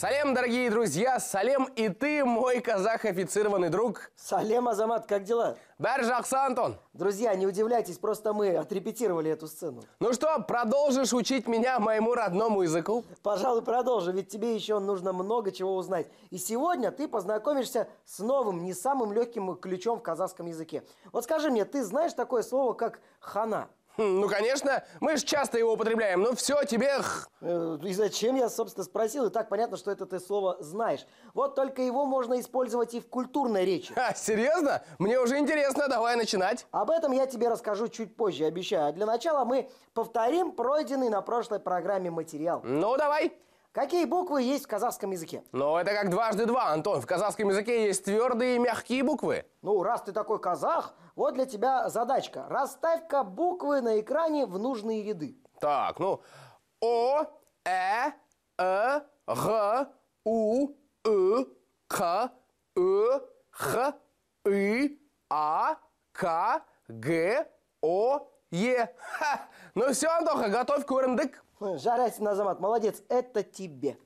Салем, дорогие друзья, салем и ты, мой казах-офицированный друг. Салем, Азамат, как дела? Баржа Аксантон. Друзья, не удивляйтесь, просто мы отрепетировали эту сцену. Ну что, продолжишь учить меня моему родному языку? Пожалуй, продолжу, ведь тебе еще нужно много чего узнать. И сегодня ты познакомишься с новым, не самым легким ключом в казахском языке. Вот скажи мне, ты знаешь такое слово, как «хана»? Ну, конечно, мы же часто его употребляем. Ну, все, тебе... Э, и зачем я, собственно, спросил? И так понятно, что это ты слово знаешь. Вот только его можно использовать и в культурной речи. А, серьезно? Мне уже интересно, давай начинать. Об этом я тебе расскажу чуть позже, обещаю. А для начала мы повторим пройденный на прошлой программе материал. Ну, давай. Какие буквы есть в казахском языке? Ну, это как дважды два, Антон. В казахском языке есть твердые и мягкие буквы. Ну, раз ты такой казах, вот для тебя задачка. Расставь-ка буквы на экране в нужные ряды. Так, ну, О, Э, Э, Г, У, Э, К, Э, Х, И, А, К, Г, О, Е. Ха! Ну все, Антоха, готовь курендык на замат, молодец, это тебе.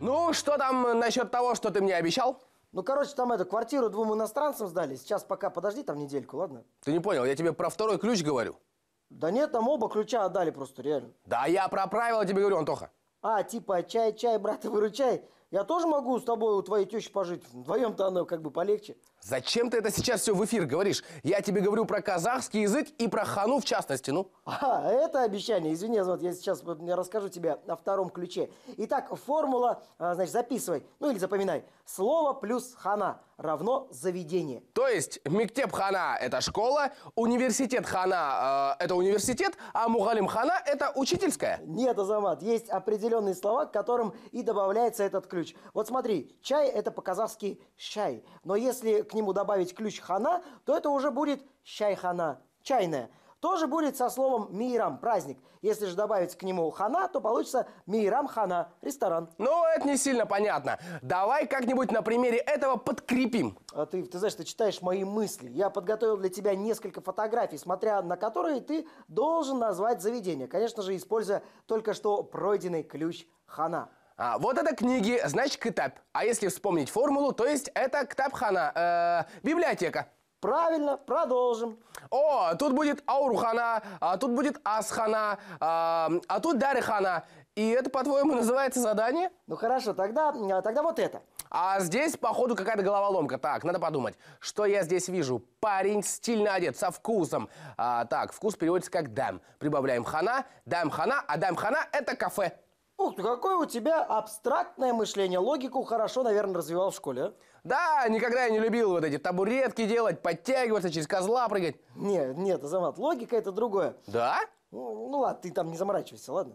Ну, что там насчет того, что ты мне обещал? Ну, короче, там эту квартиру двум иностранцам сдали. Сейчас пока подожди там недельку, ладно? Ты не понял, я тебе про второй ключ говорю. Да нет, там оба ключа отдали просто, реально. Да я про правила тебе говорю, Антоха. А, типа, чай, чай, брата, выручай. Я тоже могу с тобой у твоей тещи пожить. Вдвоем-то оно как бы полегче. Зачем ты это сейчас все в эфир говоришь? Я тебе говорю про казахский язык и про хану в частности, ну. А, это обещание. Извини, вот я сейчас расскажу тебе о втором ключе. Итак, формула, а, значит, записывай, ну или запоминай. Слово плюс хана равно заведение. То есть мектеп хана – это школа, университет хана э, – это университет, а мухалим хана – это учительская? Нет, Азамат, есть определенные слова, к которым и добавляется этот ключ. Вот смотри, чай – это по-казахски «чай». Но если к к нему добавить ключ хана, то это уже будет чай хана чайная. Тоже будет со словом мирам, праздник. Если же добавить к нему хана, то получится мирам хана, ресторан. Ну, это не сильно понятно. Давай как-нибудь на примере этого подкрепим. А ты, ты знаешь, ты читаешь мои мысли. Я подготовил для тебя несколько фотографий, смотря на которые ты должен назвать заведение. Конечно же, используя только что пройденный ключ хана. А, вот это книги, значит китап. А если вспомнить формулу, то есть это ктабхана, э, библиотека. Правильно, продолжим. О, тут будет аурухана, а тут будет асхана, а, а тут дарихана. И это, по-твоему, называется задание? Ну хорошо, тогда, а, тогда вот это. А здесь, походу, какая-то головоломка. Так, надо подумать. Что я здесь вижу? Парень стильно одет, со вкусом. А, так, вкус переводится как дам. Прибавляем хана, дам хана, а дам хана – это кафе. Ух ты, ну какое у тебя абстрактное мышление. Логику хорошо, наверное, развивал в школе, а? Да, никогда я не любил вот эти табуретки делать, подтягиваться, через козла прыгать. Нет, нет, Азамат, логика это другое. Да? Ну, ну ладно, ты там не заморачивайся, ладно?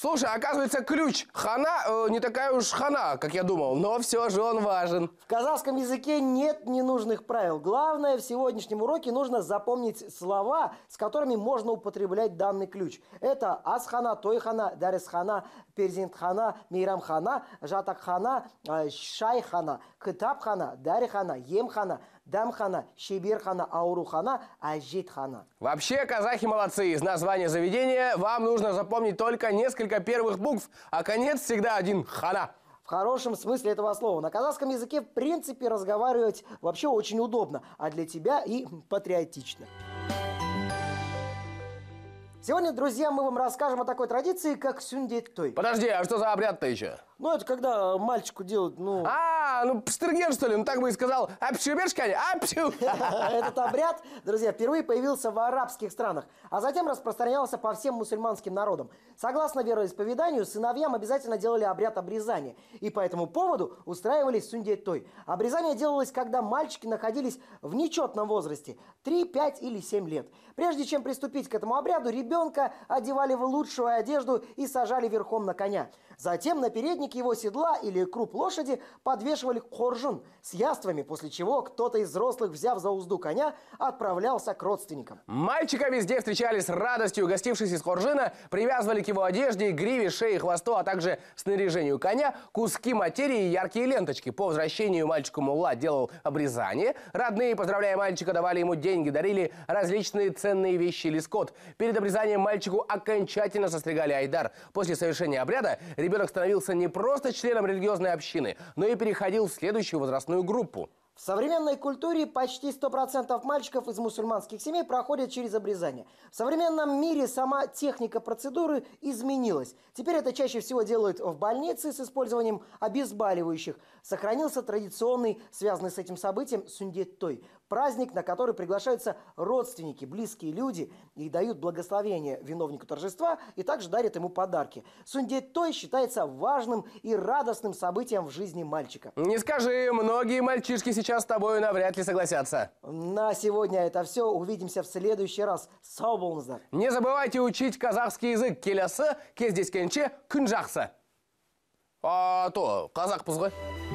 Слушай, оказывается, ключ хана э, не такая уж хана, как я думал, но все же он важен. В казахском языке нет ненужных правил. Главное, в сегодняшнем уроке нужно запомнить слова, с которыми можно употреблять данный ключ. Это асхана, тойхана, дарисхана, перзинтхана, мирамхана, жатакхана, э, шайхана, кытабхана, дарихана, емхана, дамхана, шибирхана, аурухана, ажитхана. Вообще, казахи молодцы. Из названия заведения вам нужно запомнить только несколько несколько первых букв, а конец всегда один – хана. В хорошем смысле этого слова. На казахском языке, в принципе, разговаривать вообще очень удобно, а для тебя и патриотично. Сегодня, друзья, мы вам расскажем о такой традиции, как сюндеттой. Подожди, а что за обряд-то еще? Ну, это когда мальчику делают, ну... А, ну, пштырген, что ли? Ну, так бы и сказал. Апчу, бешкань, апчу! Этот обряд, друзья, впервые появился в арабских странах, а затем распространялся по всем мусульманским народам. Согласно вероисповеданию, сыновьям обязательно делали обряд обрезания, и по этому поводу устраивались сюндеттой. Обрезание делалось, когда мальчики находились в нечетном возрасте – 3, 5 или 7 лет. Прежде чем приступить к этому обряду, ребенок ребенка, одевали в лучшую одежду и сажали верхом на коня. Затем на передник его седла или круп лошади подвешивали хоржун с яствами, после чего кто-то из взрослых, взяв за узду коня, отправлялся к родственникам. Мальчика везде встречали с радостью, угостившись из хоржина, привязывали к его одежде, гриве, шее, хвосту, а также снаряжению коня, куски материи и яркие ленточки. По возвращению мальчику Мулла делал обрезание. Родные, поздравляя мальчика, давали ему деньги, дарили различные ценные вещи или скот. Перед обрезанием наказание мальчику окончательно состригали Айдар. После совершения обряда ребенок становился не просто членом религиозной общины, но и переходил в следующую возрастную группу. В современной культуре почти 100% мальчиков из мусульманских семей проходят через обрезание. В современном мире сама техника процедуры изменилась. Теперь это чаще всего делают в больнице с использованием обезболивающих. Сохранился традиционный, связанный с этим событием, сундеттой. Праздник, на который приглашаются родственники, близкие люди и дают благословение виновнику торжества и также дарят ему подарки. Сундеттой считается важным и радостным событием в жизни мальчика. Не скажи, многие мальчишки сейчас сейчас с тобой навряд ли согласятся. На сегодня это все. Увидимся в следующий раз. Сау Не забывайте учить казахский язык. Келесі, Кездескенче, күн А то, қазақпыз ғой.